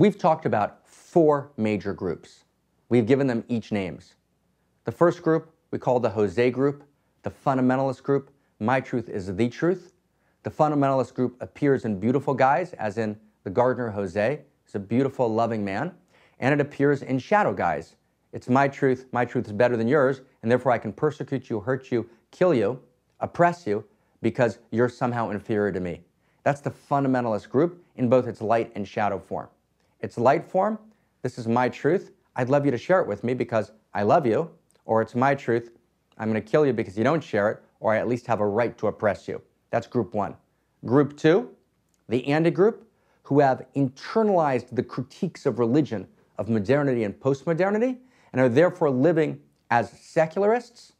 We've talked about four major groups. We've given them each names. The first group we call the Jose group, the fundamentalist group, my truth is the truth. The fundamentalist group appears in beautiful guys, as in the gardener Jose He's a beautiful, loving man, and it appears in shadow guys. It's my truth, my truth is better than yours, and therefore I can persecute you, hurt you, kill you, oppress you, because you're somehow inferior to me. That's the fundamentalist group in both its light and shadow form. It's light form. This is my truth. I'd love you to share it with me because I love you. Or it's my truth. I'm going to kill you because you don't share it. Or I at least have a right to oppress you. That's group one. Group two, the anti-group, who have internalized the critiques of religion of modernity and postmodernity and are therefore living as secularists,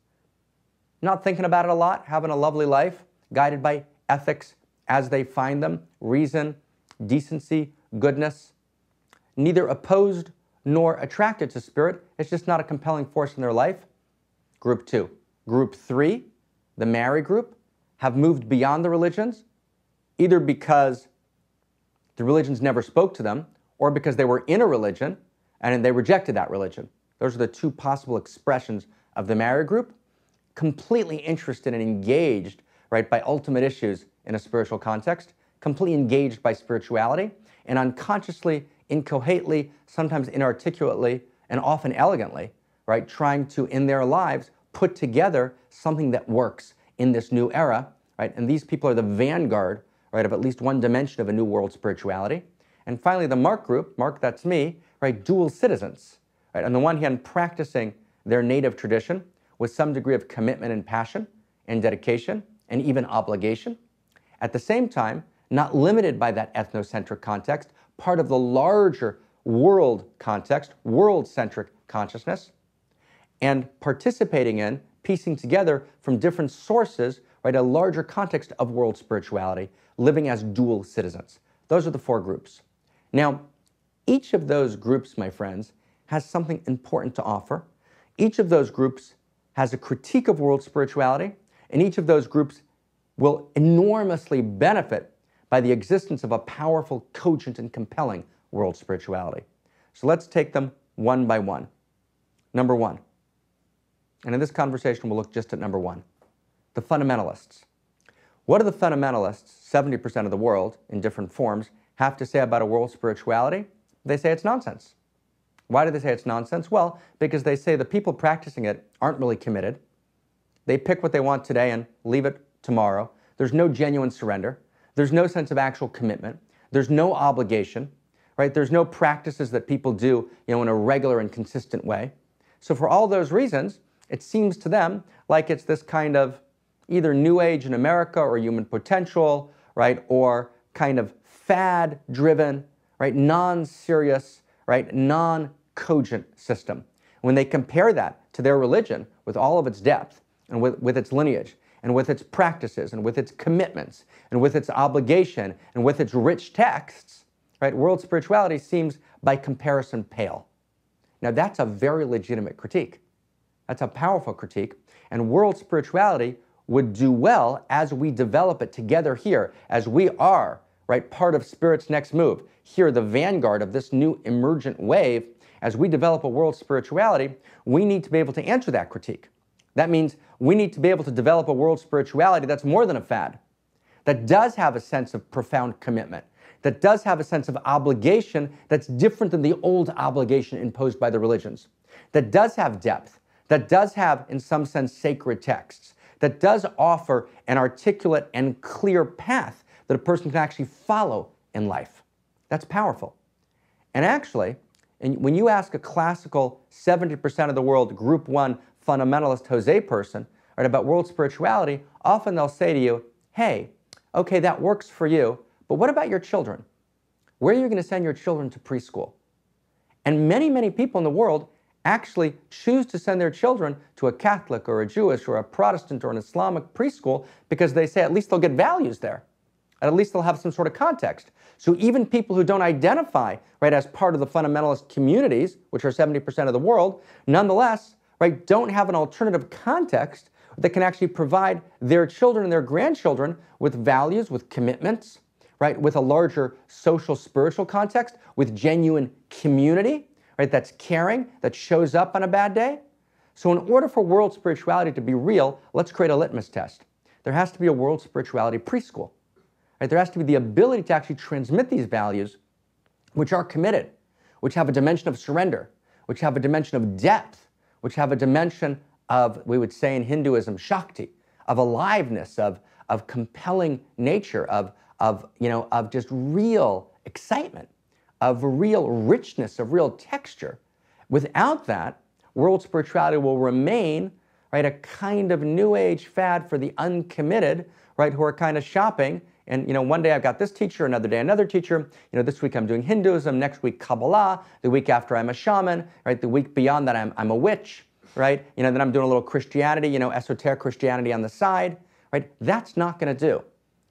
not thinking about it a lot, having a lovely life, guided by ethics as they find them, reason, decency, goodness, neither opposed nor attracted to spirit. It's just not a compelling force in their life. Group two. Group three, the Mary group, have moved beyond the religions, either because the religions never spoke to them or because they were in a religion and they rejected that religion. Those are the two possible expressions of the Mary group. Completely interested and engaged, right, by ultimate issues in a spiritual context, completely engaged by spirituality, and unconsciously incoherently, sometimes inarticulately, and often elegantly, right? Trying to, in their lives, put together something that works in this new era, right? And these people are the vanguard, right, of at least one dimension of a new world spirituality. And finally, the Mark group, Mark, that's me, right? Dual citizens, right? On the one hand, practicing their native tradition with some degree of commitment and passion and dedication and even obligation. At the same time, not limited by that ethnocentric context, part of the larger world context, world centric consciousness, and participating in, piecing together from different sources, right, a larger context of world spirituality, living as dual citizens. Those are the four groups. Now, each of those groups, my friends, has something important to offer. Each of those groups has a critique of world spirituality, and each of those groups will enormously benefit by the existence of a powerful, cogent, and compelling world spirituality. So let's take them one by one. Number one, and in this conversation we'll look just at number one the fundamentalists. What do the fundamentalists, 70% of the world in different forms, have to say about a world spirituality? They say it's nonsense. Why do they say it's nonsense? Well, because they say the people practicing it aren't really committed. They pick what they want today and leave it tomorrow. There's no genuine surrender. There's no sense of actual commitment. There's no obligation, right? There's no practices that people do, you know, in a regular and consistent way. So for all those reasons, it seems to them like it's this kind of either new age in America or human potential, right? Or kind of fad driven, right? Non-serious, right? Non-cogent system. When they compare that to their religion with all of its depth and with, with its lineage, and with its practices and with its commitments and with its obligation and with its rich texts, right, world spirituality seems by comparison pale. Now, that's a very legitimate critique. That's a powerful critique. And world spirituality would do well as we develop it together here, as we are, right, part of Spirit's next move, here, the vanguard of this new emergent wave. As we develop a world spirituality, we need to be able to answer that critique. That means we need to be able to develop a world spirituality that's more than a fad, that does have a sense of profound commitment, that does have a sense of obligation that's different than the old obligation imposed by the religions, that does have depth, that does have, in some sense, sacred texts, that does offer an articulate and clear path that a person can actually follow in life. That's powerful. And actually, and when you ask a classical 70% of the world, group one, fundamentalist Jose person, right, about world spirituality, often they'll say to you, hey, okay, that works for you, but what about your children? Where are you going to send your children to preschool? And many, many people in the world actually choose to send their children to a Catholic or a Jewish or a Protestant or an Islamic preschool because they say at least they'll get values there. At least they'll have some sort of context. So even people who don't identify right as part of the fundamentalist communities, which are 70% of the world, nonetheless, right, don't have an alternative context that can actually provide their children and their grandchildren with values, with commitments, right, with a larger social, spiritual context, with genuine community, right, that's caring, that shows up on a bad day. So, in order for world spirituality to be real, let's create a litmus test. There has to be a world spirituality preschool. Right? There has to be the ability to actually transmit these values, which are committed, which have a dimension of surrender, which have a dimension of depth, which have a dimension of, we would say in Hinduism, Shakti, of aliveness, of, of compelling nature, of, of, you know, of just real excitement, of real richness, of real texture. Without that, world spirituality will remain right, a kind of new age fad for the uncommitted, right, who are kind of shopping and you know, one day I've got this teacher, another day another teacher. You know, this week I'm doing Hinduism, next week Kabbalah, the week after I'm a shaman, right? The week beyond that I'm, I'm a witch, right? You know, then I'm doing a little Christianity, you know, esoteric Christianity on the side, right? That's not going to do.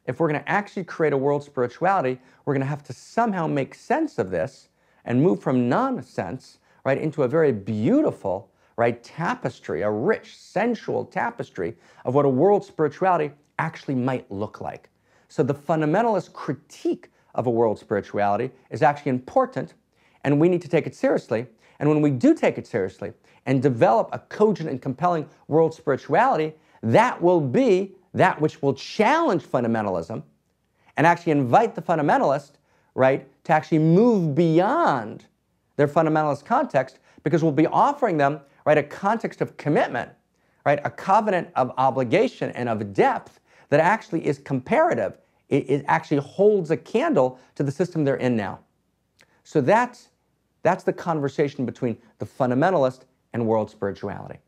If we're going to actually create a world spirituality, we're going to have to somehow make sense of this and move from nonsense, right, into a very beautiful, right, tapestry, a rich, sensual tapestry of what a world spirituality actually might look like. So the fundamentalist critique of a world spirituality is actually important, and we need to take it seriously. And when we do take it seriously and develop a cogent and compelling world spirituality, that will be that which will challenge fundamentalism and actually invite the fundamentalist, right, to actually move beyond their fundamentalist context because we'll be offering them, right, a context of commitment, right, a covenant of obligation and of depth that actually is comparative. It, it actually holds a candle to the system they're in now. So that's, that's the conversation between the fundamentalist and world spirituality.